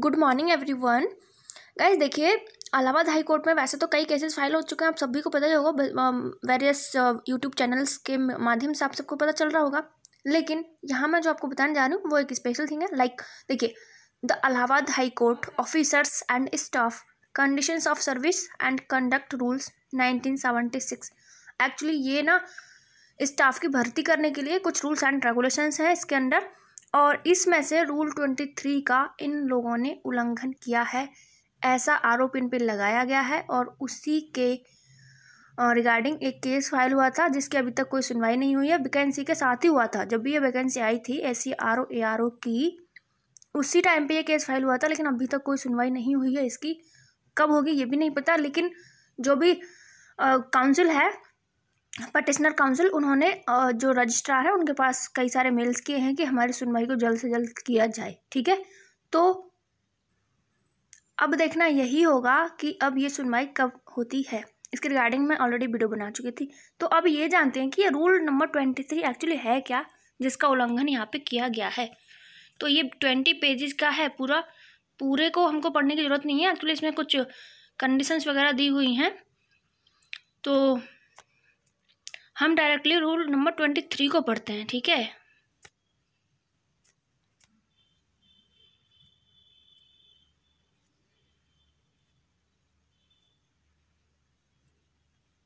good morning everyone guys देखिए Allahabad High court में वैसे तो कई केसेस फाइल हो चुके हैं आप सभी को पता ही होगा वेरियस यूट्यूब चैनल्स के माध्यम से आप सबको पता चल रहा होगा लेकिन यहाँ मैं जो आपको बताने जा रही हूँ वो एक स्पेशल थिंग है लाइक like, देखिए the Allahabad High Court officers and staff condition of service and conduct rules nineteen actually ये ना स्टाफ की भर्ती करने के लिए कुछ रूल्स एंड रेगुलेशंस हैं इसके अंडर और इसमें से रूल ट्वेंटी थ्री का इन लोगों ने उल्लंघन किया है ऐसा आरोप इन पर लगाया गया है और उसी के रिगार्डिंग एक केस फाइल हुआ था जिसकी अभी तक कोई सुनवाई नहीं हुई है वैकेंसी के साथ ही हुआ था जब भी ये वैकेंसी आई थी S C R O A R O की उसी टाइम पे ये केस फाइल हुआ था लेकिन अभी तक कोई सुनवाई नहीं हुई है इसकी कब होगी ये भी नहीं पता लेकिन जो भी काउंसिल है पटिशनर काउंसिल उन्होंने जो रजिस्ट्रार है उनके पास कई सारे मेल्स किए हैं कि हमारी सुनवाई को जल्द से जल्द किया जाए ठीक है तो अब देखना यही होगा कि अब ये सुनवाई कब होती है इसके रिगार्डिंग मैं ऑलरेडी वीडियो बना चुकी थी तो अब ये जानते हैं कि ये rule number twenty three actually है क्या जिसका उल्लंघन यहाँ पे किया गया है तो ये ट्वेंटी पेजेस का है पूरा पूरे को हमको पढ़ने की ज़रूरत नहीं है एक्चुअली इसमें कुछ कंडीशंस वगैरह दी हुई हैं तो हम directly rule number twenty three को पढ़ते हैं ठीक है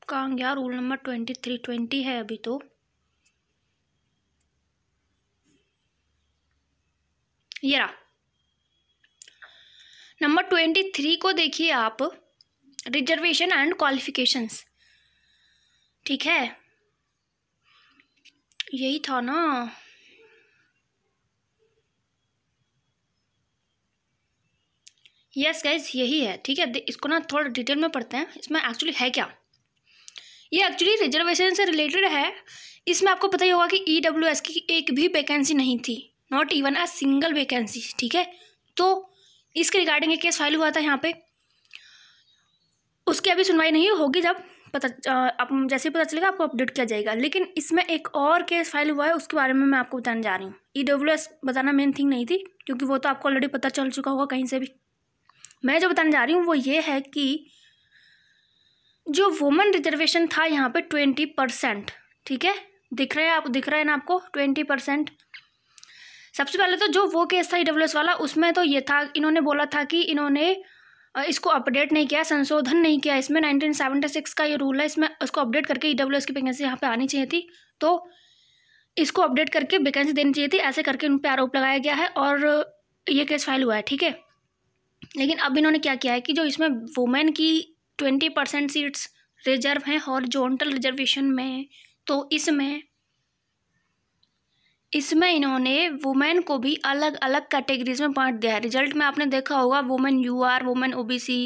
कहाँ गया rule number twenty three twenty है अभी तो ये रहा नंबर ट्वेंटी थ्री को देखिए आप रिजर्वेशन एंड क्वालिफिकेशंस ठीक है यही था ना यस गाइज यही है ठीक है इसको ना थोड़ा डिटेल में पढ़ते हैं इसमें एक्चुअली है क्या ये एक्चुअली रिजर्वेशन से रिलेटेड है इसमें आपको पता ही होगा कि ई डब्ल्यू एस की एक भी वैकेंसी नहीं थी not even a single vacancy ठीक है तो इसके रिगार्डिंग एक केस फाइल हुआ था यहाँ पे उसकी अभी सुनवाई नहीं होगी जब पता आप जैसे ही पता चलेगा आपको अपडेट किया जाएगा लेकिन इसमें एक और केस फाइल हुआ है उसके बारे में मैं आपको बताने जा रही हूँ ई डब्ल्यू एस बताना मेन थिंग नहीं थी क्योंकि वो तो आपको ऑलरेडी पता चल चुका होगा कहीं से भी मैं जो बताने जा रही हूँ वो ये है कि जो वुमेन रिजर्वेशन था यहाँ पर ट्वेंटी परसेंट ठीक है दिख रहे हैं आप दिख रहे है ना आपको ट्वेंटी परसेंट सबसे पहले तो जो वो केस था ई e वाला उसमें तो ये था इन्होंने बोला था कि इन्होंने इसको अपडेट नहीं किया संशोधन नहीं किया इसमें नाइनटीन सेवेंटी सिक्स का ये रूल है इसमें उसको अपडेट करके ई डब्ल्यू एस की वैकेंसी यहाँ पे आनी चाहिए थी तो इसको अपडेट करके वैकेंसी देनी चाहिए थी ऐसे करके उन पर आरोप लगाया गया है और ये केस फाइल हुआ है ठीक है लेकिन अब इन्होंने क्या किया है कि जो इसमें वुमेन की ट्वेंटी परसेंट सीट्स रिजर्व हैं और जोनटल रिजर्वेशन में तो इसमें इसमें इन्होंने वुमेन को भी अलग अलग कैटेगरीज में बांट दिया है रिजल्ट में आपने देखा होगा women U R women O B C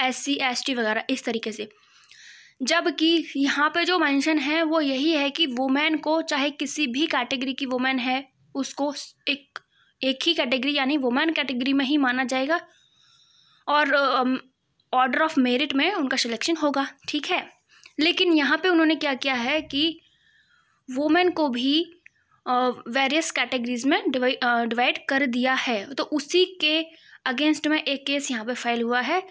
S C S T वगैरह इस तरीके से जबकि यहाँ पे जो मेंशन है वो यही है कि वुमेन को चाहे किसी भी कैटेगरी की वुमेन है उसको एक एक ही कैटेगरी यानी वुमेन कैटेगरी में ही माना जाएगा और ऑर्डर ऑफ मेरिट में उनका सिलेक्शन होगा ठीक है लेकिन यहाँ पे उन्होंने क्या किया है कि वुमेन को भी वेरियस कैटेगरीज में डिवाइड कर दिया है तो उसी के अगेंस्ट में एक केस यहाँ पे फाइल हुआ है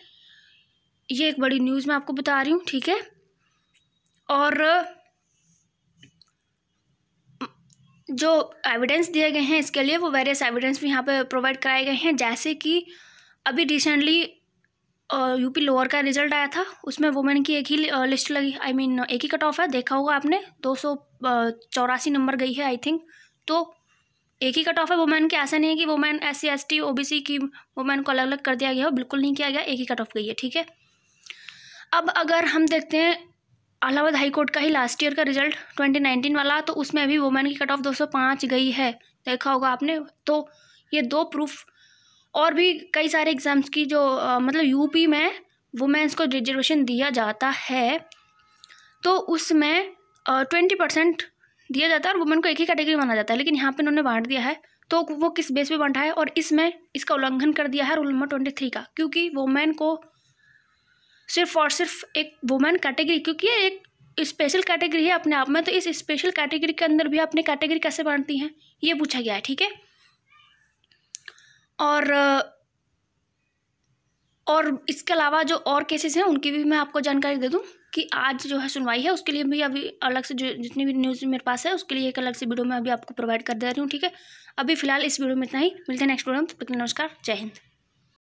ये एक बड़ी न्यूज़ मैं आपको बता रही हूँ ठीक है और जो एविडेंस दिए गए हैं इसके लिए वो वेरियस एविडेंस भी यहाँ पे प्रोवाइड कराए गए हैं जैसे कि अभी रिसेंटली यूपी लोअर का रिजल्ट आया था उसमें वुमेन की एक ही लिस्ट लगी आई I मीन mean, एक ही कट ऑफ है देखा होगा आपने दो सौ चौरासी नंबर गई है आई थिंक तो एक ही कट ऑफ है वुमेन के ऐसा नहीं है कि women S C S T O B C की वुमेन को अलग अलग कर दिया गया हो बिल्कुल नहीं किया गया एक ही कट ऑफ गई है ठीक है अब अगर हम देखते हैं अलाहाबाद हाई कोर्ट का ही लास्ट ईयर का रिजल्ट 2019 वाला तो उसमें अभी वुमेन की कट ऑफ दो गई है देखा होगा आपने तो ये दो प्रूफ और भी कई सारे एग्ज़ाम्स की जो मतलब यूपी में वुमेंस को रिजर्वेशन दिया जाता है तो उसमें ट्वेंटी परसेंट दिया जाता है और वुमेन को एक ही कैटेगरी माना जाता है लेकिन यहाँ पे उन्होंने बांट दिया है तो वो किस बेस पे बांटा है और इसमें इसका उल्लंघन कर दिया है रूल नंबर ट्वेंटी थ्री का क्योंकि वुमेन को सिर्फ और सिर्फ एक वुमेन कैटेगरी क्योंकि ये एक स्पेशल कैटेगरी है अपने आप में तो इस स्पेशल कैटेगरी के अंदर भी अपने कैटेगरी कैसे बांटती हैं ये पूछा गया है ठीक है और और इसके अलावा जो और केसेस हैं उनकी भी मैं आपको जानकारी दे दूँ कि आज जो है सुनवाई है उसके लिए भी अभी अलग से जो जितनी भी न्यूज़ मेरे पास है उसके लिए एक अलग से वीडियो मैं अभी आपको प्रोवाइड कर दे रही हूँ ठीक है अभी फिलहाल इस वीडियो में इतना ही मिलते हैं नेक्स्ट वीडियो में तब तक नमस्कार जय हिंद